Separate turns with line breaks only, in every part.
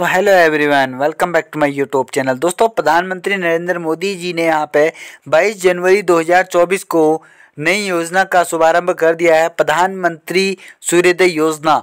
तो hello everyone welcome back to my YouTube channel दोस्तों प्रधानमंत्री नरेंद्र मोदी जी ने यहाँ पे 22 जनवरी 2024 को नई योजना का शुभारंभ कर दिया है प्रधानमंत्री सूर्योदय योजना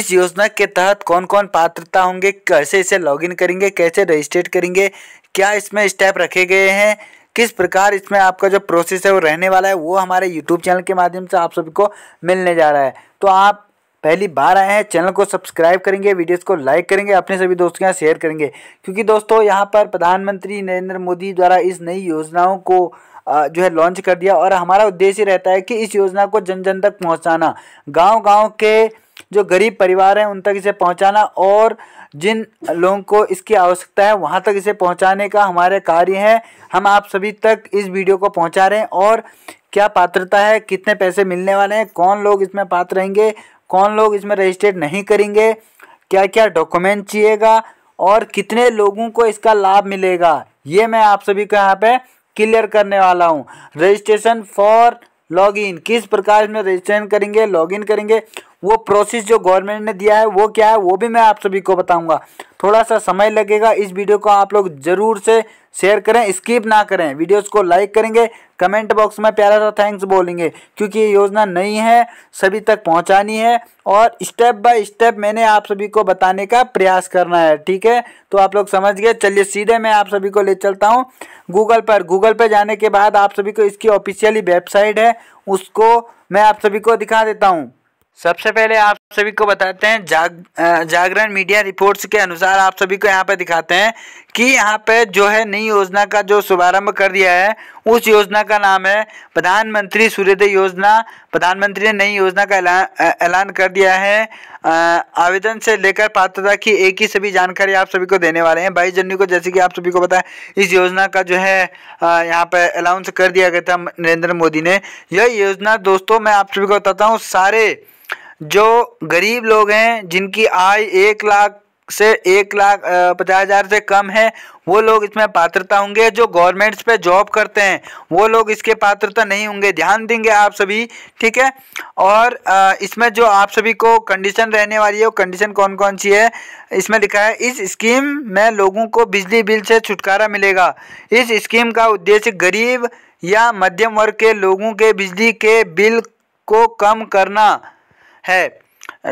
इस योजना के तहत कौन कौन पात्रता होंगे कैसे इसे लॉगिन करेंगे कैसे रजिस्ट्रेट करेंगे क्या इसमें स्टेप रखे गए हैं किस प्रकार इसमें आपका जो प्रोसेस है वो रहने वाला है वो हमारे यूट्यूब चैनल के माध्यम से आप सभी को मिलने जा रहा है तो आप पहली बार आए हैं चैनल को सब्सक्राइब करेंगे वीडियोस को लाइक करेंगे अपने सभी दोस्तों के यहाँ शेयर करेंगे क्योंकि दोस्तों यहाँ पर प्रधानमंत्री नरेंद्र मोदी द्वारा इस नई योजनाओं को जो है लॉन्च कर दिया और हमारा उद्देश्य रहता है कि इस योजना को जन जन तक पहुँचाना गाँव गाँव के जो गरीब परिवार हैं उन तक इसे पहुँचाना और जिन लोगों को इसकी आवश्यकता है वहाँ तक इसे पहुँचाने का हमारे कार्य है हम आप सभी तक इस वीडियो को पहुँचा रहे हैं और क्या पात्रता है कितने पैसे मिलने वाले हैं कौन लोग इसमें पात्र रहेंगे कौन लोग इसमें रजिस्टर्ड नहीं करेंगे क्या क्या डॉक्यूमेंट चाहिएगा और कितने लोगों को इसका लाभ मिलेगा ये मैं आप सभी को यहाँ पे क्लियर करने वाला हूँ रजिस्ट्रेशन फॉर लॉगिन किस प्रकार इसमें रजिस्ट्रेशन करेंगे लॉगिन करेंगे वो प्रोसेस जो गवर्नमेंट ने दिया है वो क्या है वो भी मैं आप सभी को बताऊंगा थोड़ा सा समय लगेगा इस वीडियो को आप लोग जरूर से शेयर करें स्किप ना करें वीडियोस को लाइक करेंगे कमेंट बॉक्स में प्यारा सा थैंक्स बोलेंगे क्योंकि ये योजना नई है सभी तक पहुंचानी है और स्टेप बाय स्टेप मैंने आप सभी को बताने का प्रयास करना है ठीक है तो आप लोग समझ गए चलिए सीधे मैं आप सभी को ले चलता हूँ गूगल पर गूगल पर जाने के बाद आप सभी को इसकी ऑफिशियली वेबसाइट है उसको मैं आप सभी को दिखा देता हूँ सबसे पहले आप सभी को बताते हैं जाग जागरण मीडिया रिपोर्ट्स के अनुसार आप सभी को यहाँ पर दिखाते हैं कि यहाँ पे जो है नई योजना का जो शुभारंभ कर दिया है उस योजना का नाम है प्रधानमंत्री सूर्योदय योजना प्रधानमंत्री ने नई योजना का ऐलान कर दिया है आवेदन से लेकर पात्रता की एक ही सभी जानकारी आप सभी को देने वाले हैं बाईस जनवरी को जैसे कि आप सभी को पता है इस योजना का जो है यहाँ पर अनाउंस कर दिया गया था नरेंद्र मोदी ने यह योजना दोस्तों मैं आप सभी को बताता हूँ सारे जो गरीब लोग हैं जिनकी आय एक लाख से एक लाख पचास हज़ार से कम है वो लोग इसमें पात्रता होंगे जो गवर्नमेंट्स पे जॉब करते हैं वो लोग इसके पात्रता नहीं होंगे ध्यान देंगे आप सभी ठीक है और इसमें जो आप सभी को कंडीशन रहने वाली है वो कंडीशन कौन कौन सी है इसमें लिखा है इस स्कीम में लोगों को बिजली बिल से छुटकारा मिलेगा इस स्कीम का उद्देश्य गरीब या मध्यम वर्ग के लोगों के बिजली के बिल को कम करना है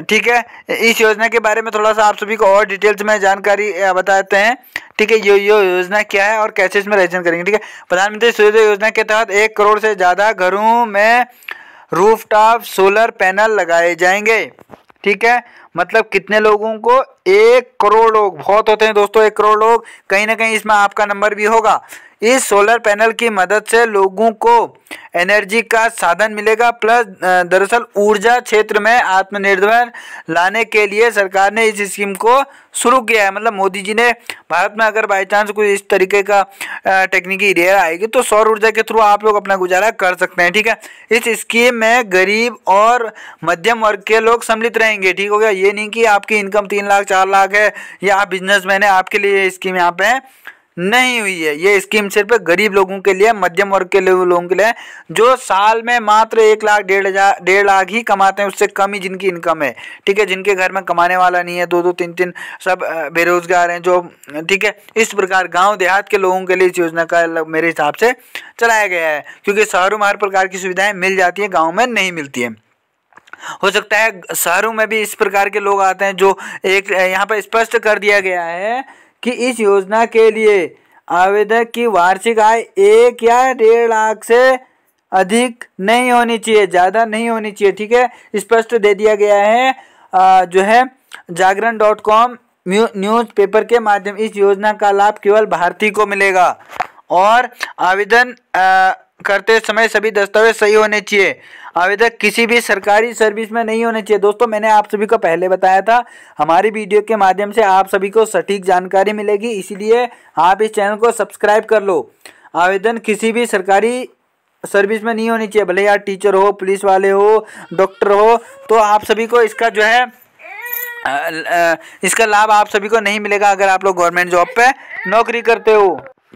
ठीक है इस योजना के बारे में थोड़ा सा आप सभी को और डिटेल्स में जानकारी बताते हैं ठीक है ये यो योजना क्या है और कैसे इसमें रजिस्ट्रेशन करेंगे ठीक है प्रधानमंत्री सूर्योदय योजना के तहत एक करोड़ से ज़्यादा घरों में रूफटॉप सोलर पैनल लगाए जाएंगे ठीक है मतलब कितने लोगों को एक करोड़ लोग बहुत होते हैं दोस्तों एक करोड़ लोग कहीं ना कहीं इसमें आपका नंबर भी होगा इस सोलर पैनल की मदद से लोगों को एनर्जी का साधन मिलेगा प्लस दरअसल ऊर्जा क्षेत्र में आत्मनिर्भर लाने के लिए सरकार ने इस स्कीम को शुरू किया है मतलब मोदी जी ने भारत में अगर बाई चांस कोई इस तरीके का टेक्निकी एरिया आएगी तो सौर ऊर्जा के थ्रू आप लोग अपना गुजारा कर सकते हैं ठीक है इस स्कीम में गरीब और मध्यम वर्ग के लोग सम्मिलित रहेंगे ठीक हो गया ये नहीं कि आपकी इनकम तीन लाख चार लाख है या आप बिजनेस है आपके लिए ये स्कीम यहाँ पे नहीं हुई है ये स्कीम सिर्फ गरीब लोगों के लिए मध्यम वर्ग के लोगों के लिए जो साल में मात्र एक लाख डेढ़ हजार डेढ़ लाख ही कमाते हैं उससे कम ही जिनकी इनकम है ठीक है जिनके घर में कमाने वाला नहीं है दो दो तीन तीन सब बेरोजगार हैं जो ठीक है इस प्रकार गांव देहात के लोगों के लिए इस योजना का मेरे हिसाब से चलाया गया है क्योंकि शहरों में हर प्रकार की सुविधाएँ मिल जाती हैं गाँव में नहीं मिलती हैं हो सकता है शहरों में भी इस प्रकार के लोग आते हैं जो एक यहाँ पर स्पष्ट कर दिया गया है कि इस योजना के लिए आवेदक की वार्षिक आय एक या डेढ़ लाख से अधिक नहीं होनी चाहिए ज़्यादा नहीं होनी चाहिए ठीक है स्पष्ट दे दिया गया है आ, जो है Jagran dot com newspaper के माध्यम इस योजना का लाभ केवल भारतीय को मिलेगा और आवेदन करते समय सभी दस्तावेज सही होने चाहिए आवेदक किसी भी सरकारी सर्विस में नहीं होने चाहिए दोस्तों मैंने आप सभी को पहले बताया था हमारी वीडियो के माध्यम से आप सभी को सटीक जानकारी मिलेगी इसीलिए आप इस चैनल को सब्सक्राइब कर लो आवेदन किसी भी सरकारी सर्विस में नहीं होनी चाहिए भले यार टीचर हो पुलिस वाले हो डॉक्टर हो तो आप सभी को इसका जो है इसका लाभ आप सभी को नहीं मिलेगा अगर आप लोग गवर्नमेंट जॉब पे नौकरी करते हो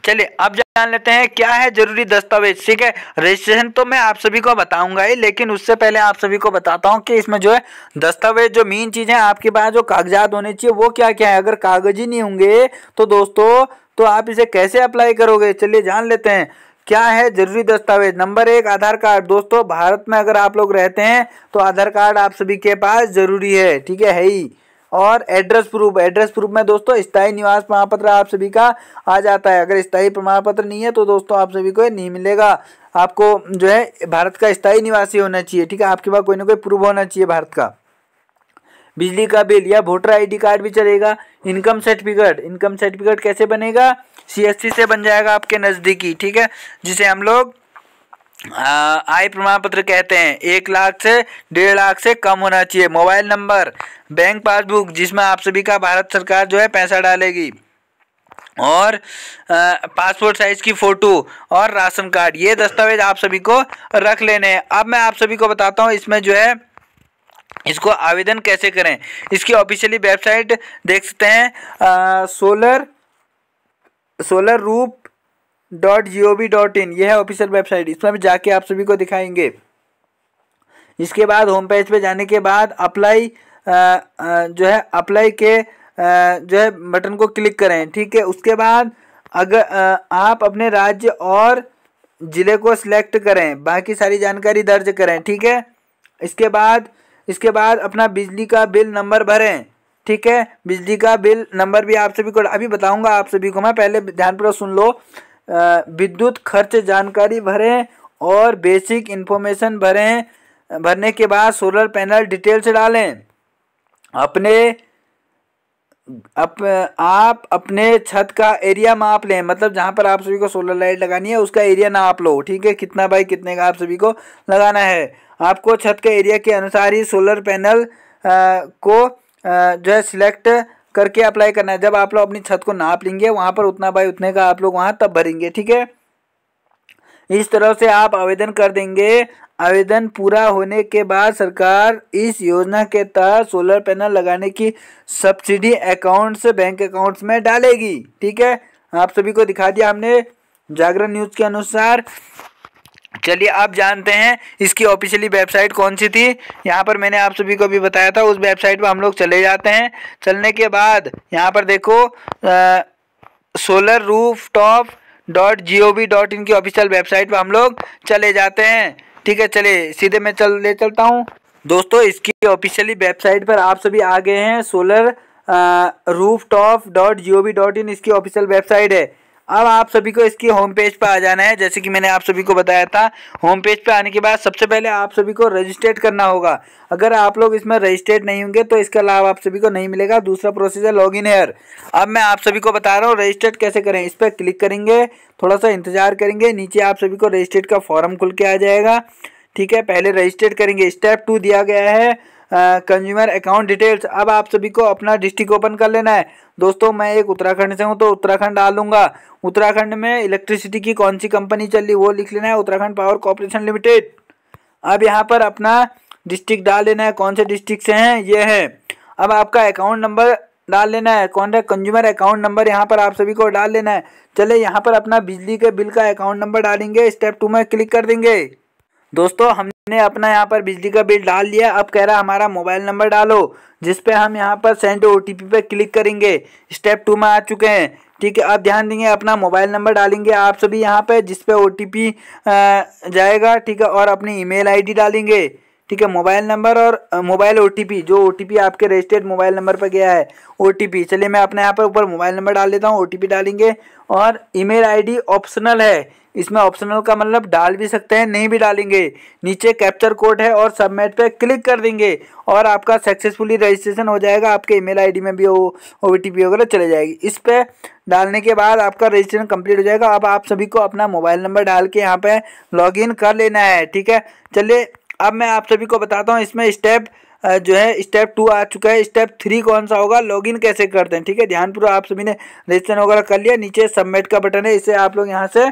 चलिए अब जान लेते हैं क्या है जरूरी दस्तावेज ठीक है रजिस्ट्रेशन तो मैं आप सभी को बताऊंगा ही लेकिन उससे पहले आप सभी को बताता हूँ कि इसमें जो है दस्तावेज जो मेन चीज़ है आपके पास जो कागजात होने चाहिए वो क्या क्या है अगर कागज ही नहीं होंगे तो दोस्तों तो आप इसे कैसे अप्लाई करोगे चलिए जान लेते हैं क्या है जरूरी दस्तावेज नंबर एक आधार कार्ड दोस्तों भारत में अगर आप लोग रहते हैं तो आधार कार्ड आप सभी के पास जरूरी है ठीक है है ही और एड्रेस प्रूफ एड्रेस प्रूफ में दोस्तों स्थायी निवास प्रमाण पत्र आप सभी का आ जाता है अगर स्थायी प्रमाण पत्र नहीं है तो दोस्तों आप सभी को ये नहीं मिलेगा आपको जो है भारत का स्थायी निवासी होना चाहिए ठीक है आपके पास कोई ना कोई प्रूफ होना चाहिए भारत का बिजली का बिल या वोटर आईडी कार्ड भी चलेगा इनकम सर्टिफिकेट इनकम सर्टिफिकेट कैसे बनेगा सीएससी से बन जाएगा आपके नज़दीकी ठीक है जिसे हम लोग आय प्रमाण पत्र कहते हैं एक लाख से डेढ़ लाख से कम होना चाहिए मोबाइल नंबर बैंक पासबुक जिसमें आप सभी का भारत सरकार जो है पैसा डालेगी और पासपोर्ट साइज़ की फ़ोटो और राशन कार्ड ये दस्तावेज आप सभी को रख लेने हैं अब मैं आप सभी को बताता हूँ इसमें जो है इसको आवेदन कैसे करें इसकी ऑफिशियली वेबसाइट देख सकते हैं आ, solar solar roof dot G O V dot in यह है ऑफिशियल वेबसाइट इसमें भी जाके आप सभी को दिखाएंगे इसके बाद होम पेज पे जाने के बाद अप्लाई जो है अप्लाई के जो है बटन को क्लिक करें ठीक है उसके बाद अगर आप अपने राज्य और ज़िले को सिलेक्ट करें बाकी सारी जानकारी दर्ज करें ठीक है इसके बाद इसके बाद अपना बिजली का बिल नंबर भरें ठीक है बिजली का बिल नंबर भी आप सभी को अभी बताऊंगा आप सभी को मैं पहले ध्यानपूर्वक सुन लो विद्युत खर्च जानकारी भरें और बेसिक इन्फॉर्मेशन भरें भरने के बाद सोलर पैनल डिटेल्स डालें अपने अप आप अपने छत का एरिया माप लें मतलब जहाँ पर आप सभी को सोलर लाइट लगानी है उसका एरिया नाप लो ठीक है कितना बाई कितने का आप सभी को लगाना है आपको छत के एरिया के अनुसार ही सोलर पैनल आ, को आ, जो है सिलेक्ट करके अप्लाई करना है जब आप लोग अपनी छत को नाप लेंगे वहाँ पर उतना बाई उतने का आप लोग वहाँ तब भरेंगे ठीक है इस तरह से आप आवेदन कर देंगे आवेदन पूरा होने के बाद सरकार इस योजना के तहत सोलर पैनल लगाने की सब्सिडी अकाउंट बैंक अकाउंट्स में डालेगी ठीक है आप सभी को दिखा दिया हमने जागरण न्यूज़ के अनुसार चलिए आप जानते हैं इसकी ऑफिशियली वेबसाइट कौन सी थी यहाँ पर मैंने आप सभी को भी बताया था उस वेबसाइट पर हम लोग चले जाते हैं चलने के बाद यहाँ पर देखो solar rooftop dot G O V dot इनकी ऑफिशियल वेबसाइट पर हम लोग चले जाते हैं ठीक है चले सीधे मैं चल ले चलता हूँ दोस्तों इसकी ऑफिशियली वेबसाइट पर आप सभी आ गए हैं solar rooftop dot G O V dot in इसकी ऑफिशियल वेबसाइट है अब आप सभी को इसकी होम पेज पर आ जाना है जैसे कि मैंने आप सभी को बताया था होम पेज पर आने के बाद सबसे पहले आप सभी को रजिस्ट्रेट करना होगा अगर आप लोग इसमें रजिस्ट्रेट नहीं होंगे तो इसका लाभ आप सभी को नहीं मिलेगा दूसरा प्रोसेस है लॉग इन हेयर अब मैं आप सभी को बता रहा हूँ रजिस्ट्रेट कैसे करें इस पर क्लिक करेंगे थोड़ा सा इंतजार करेंगे नीचे आप सभी को रजिस्ट्रेट का फॉर्म खुल के आ जाएगा ठीक है पहले रजिस्ट्रेट करेंगे स्टेप टू दिया गया है कंज्यूमर अकाउंट डिटेल्स अब आप सभी को अपना डिस्ट्रिक्ट ओपन कर लेना है दोस्तों मैं एक उत्तराखंड से हूँ तो उत्तराखंड डालूंगा उत्तराखंड में इलेक्ट्रिसिटी की कौन सी कंपनी चल रही वो लिख लेना है उत्तराखंड पावर कॉरपोरेशन लिमिटेड अब यहाँ पर अपना डिस्ट्रिक्ट डाल लेना है कौन से डिस्ट्रिक्ट से हैं ये है अब आपका अकाउंट नंबर डाल लेना है कौन सा कंज्यूमर अकाउंट नंबर यहाँ पर आप सभी को डाल लेना है चले यहाँ पर अपना बिजली के बिल का अकाउंट नंबर डालेंगे स्टेप टू में क्लिक कर देंगे दोस्तों हमने अपना यहाँ पर बिजली का बिल डाल दिया अब कह रहा हमारा मोबाइल नंबर डालो जिस पे हम यहाँ पर सेंड ओ टी पर क्लिक करेंगे स्टेप टू में आ चुके हैं ठीक है अब ध्यान देंगे अपना मोबाइल नंबर डालेंगे आप सभी यहाँ पे जिस पे ओ जाएगा ठीक है और अपनी ईमेल आईडी डालेंगे ठीक है मोबाइल नंबर और मोबाइल ओ जो ओ आपके रजिस्टर्ड मोबाइल नंबर पर गया है ओ चलिए मैं अपने यहाँ पर ऊपर मोबाइल नंबर डाल देता हूँ ओ डालेंगे और ईमेल आईडी ऑप्शनल है इसमें ऑप्शनल का मतलब डाल भी सकते हैं नहीं भी डालेंगे नीचे कैप्चर कोड है और सबमिट पे क्लिक कर देंगे और आपका सक्सेसफुली रजिस्ट्रेशन हो जाएगा आपके ईमेल आईडी में भी वो ओ वगैरह चले जाएगी इस पर डालने के बाद आपका रजिस्ट्रेशन कंप्लीट हो जाएगा अब आप सभी को अपना मोबाइल नंबर डाल के यहाँ पर लॉग कर लेना है ठीक है चलिए अब मैं आप सभी को बताता हूँ इसमें स्टेप जो है स्टेप टू आ चुका है स्टेप थ्री कौन सा होगा लॉगिन कैसे करते हैं ठीक है ध्यानपूर्वक आप सभी ने रजिस्ट्रेशन वगैरह कर लिया नीचे सबमिट का बटन है इसे आप लोग यहाँ से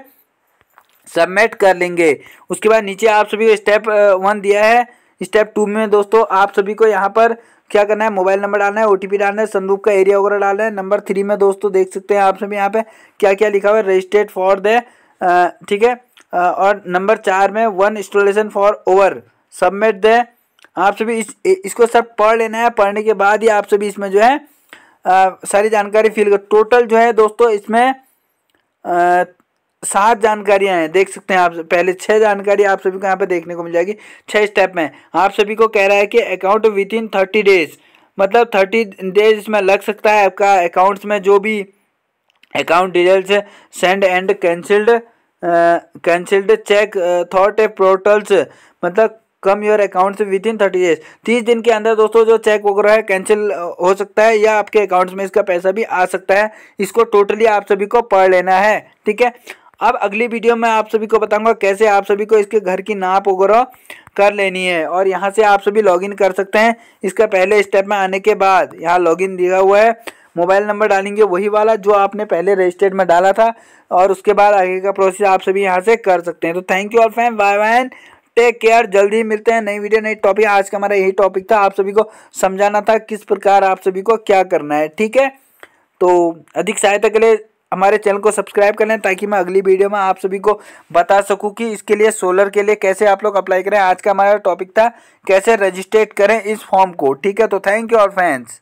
सबमिट कर लेंगे उसके बाद नीचे आप सभी को स्टेप वन दिया है स्टेप टू में दोस्तों आप सभी को यहाँ पर क्या करना है मोबाइल नंबर डालना है ओटीपी डालना है संदूक का एरिया वगैरह डालना है नंबर थ्री में दोस्तों देख सकते हैं आप सभी यहाँ पे क्या क्या लिखा हुआ है रजिस्टर्ड फॉर द ठीक है और नंबर चार में one installation for over submit दें आप सभी इस इसको सब पढ़ लेना है पढ़ने के बाद ही आप सभी इसमें जो है आ, सारी जानकारी फिल कर टोटल जो है दोस्तों इसमें सात जानकारियां हैं देख सकते हैं आप पहले छह जानकारी आप सभी को यहाँ पे देखने को मिल जाएगी छह स्टेप में आप सभी को कह रहा है कि account within thirty days मतलब थर्टी डेज इसमें लग सकता है आपका अकाउंट्स में जो भी account details send and cancelled cancelled cheque thought a portals मतलब come your accounts within thirty days तीस दिन के अंदर दोस्तों जो चेक वगैरह है कैंसिल हो सकता है या आपके अकाउंट्स में इसका पैसा भी आ सकता है इसको टोटली आप सभी को पढ़ लेना है ठीक है अब अगली वीडियो में आप सभी को बताऊंगा कैसे आप सभी को इसके घर की नाप वगैरह कर लेनी है और यहाँ से आप सभी लॉगिन कर सकते हैं इसका पहले स्टेप में आने के बाद यहाँ लॉगिन दिया हुआ है मोबाइल नंबर डालेंगे वही वाला जो आपने पहले रजिस्टर्ड में डाला था और उसके बाद आगे का प्रोसेस आप सभी यहाँ से कर सकते हैं तो thank you all fam bye bye take care जल्दी मिलते हैं नई वीडियो नई टॉपिक आज का हमारा यही टॉपिक था आप सभी को समझाना था किस प्रकार आप सभी को क्या करना है ठीक है तो अधिक सहायता के लिए हमारे चैनल को सब्सक्राइब कर लें ताकि मैं अगली वीडियो में आप सभी को बता सकूं कि इसके लिए सोलर के लिए कैसे आप लोग अप्लाई करें आज का हमारा टॉपिक था कैसे रजिस्ट्रेट करें इस फॉर्म को ठीक है तो थैंक यू और फैंस